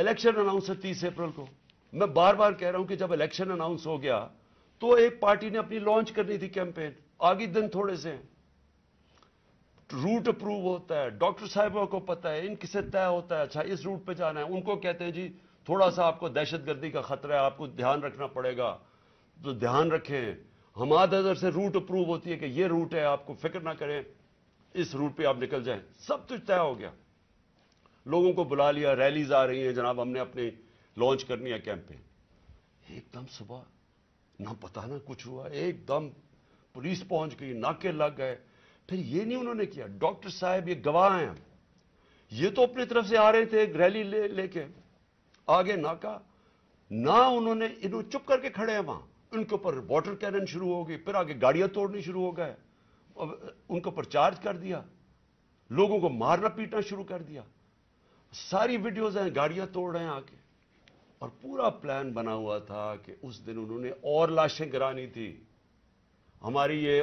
election announce है तीस अप्रैल को मैं बार बार कह रहा हूं कि जब इलेक्शन अनाउंस हो गया तो एक पार्टी ने अपनी लॉन्च करनी थी कैंपेन आगे दिन थोड़े से रूट अप्रूव होता है डॉक्टर साहबों को पता है किसे तय होता है अच्छा इस रूट पे जाना है उनको कहते हैं जी थोड़ा सा आपको दहशतगर्दी का खतरा है आपको ध्यान रखना पड़ेगा तो ध्यान रखें हम अदर से रूट अप्रूव होती है कि ये रूट है आपको फिक्र ना करें इस रूट पे आप निकल जाएं सब कुछ तय हो गया लोगों को बुला लिया रैलीज आ रही हैं जनाब हमने अपने लॉन्च करनी है कैंपेन एकदम सुबह ना पता ना कुछ हुआ एकदम पुलिस पहुंच गई नाके लग गए फिर ये नहीं उन्होंने किया डॉक्टर साहब ये गवाह हैं ये तो अपनी तरफ से आ रहे थे रैली ले लेके आगे नाका ना उन्होंने इन्हों चुप करके खड़े हैं वहां उनके ऊपर वाटर कैनन शुरू हो गई फिर आगे गाड़ियां तोड़नी शुरू हो गए उनके ऊपर चार्ज कर दिया लोगों को मारना पीटना शुरू कर दिया सारी वीडियोज हैं गाड़ियां तोड़ रहे हैं आके और पूरा प्लान बना हुआ था कि उस दिन उन्होंने और लाशें गिरानी थी हमारी ये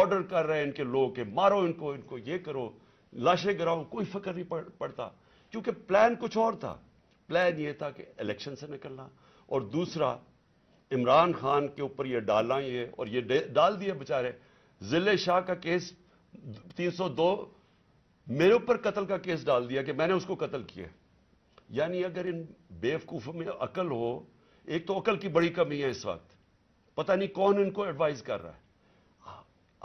ऑर्डर कर रहे हैं इनके लोग के मारो इनको इनको ये करो लाशें गिराओ कोई फिक्र नहीं पड़, पड़ता क्योंकि प्लान कुछ और था प्लान ये था कि इलेक्शन से निकलना और दूसरा इमरान खान के ऊपर ये डालना ये और ये डाल दिए बेचारे जिले शाह का केस 302 मेरे ऊपर कत्ल का केस डाल दिया कि मैंने उसको कत्ल किया यानी अगर इन बेवकूफों में अकल हो एक तो अकल की बड़ी कमी है इस वक्त पता नहीं कौन इनको एडवाइज कर रहा है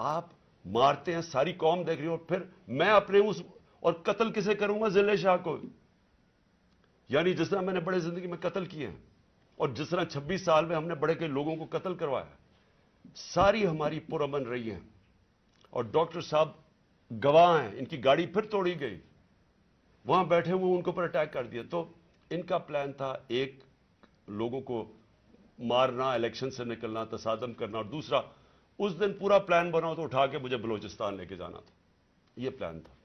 आप मारते हैं सारी कौम देख रही हो फिर मैं अपने उस और कत्ल किसे करूंगा जिले शाह को यानी जिस तरह मैंने बड़े जिंदगी में कत्ल किए हैं और जिस तरह छब्बीस साल में हमने बड़े कई लोगों को कत्ल करवाया सारी हमारी पुरमन रही है और डॉक्टर साहब गवाह हैं इनकी गाड़ी फिर तोड़ी गई वहां बैठे हुए उनके ऊपर अटैक कर दिया तो इनका प्लान था एक लोगों को मारना इलेक्शन से निकलना तसादम करना और दूसरा उस दिन पूरा प्लान बनाओ तो उठा के मुझे बलूचिस्तान लेके जाना था यह प्लान था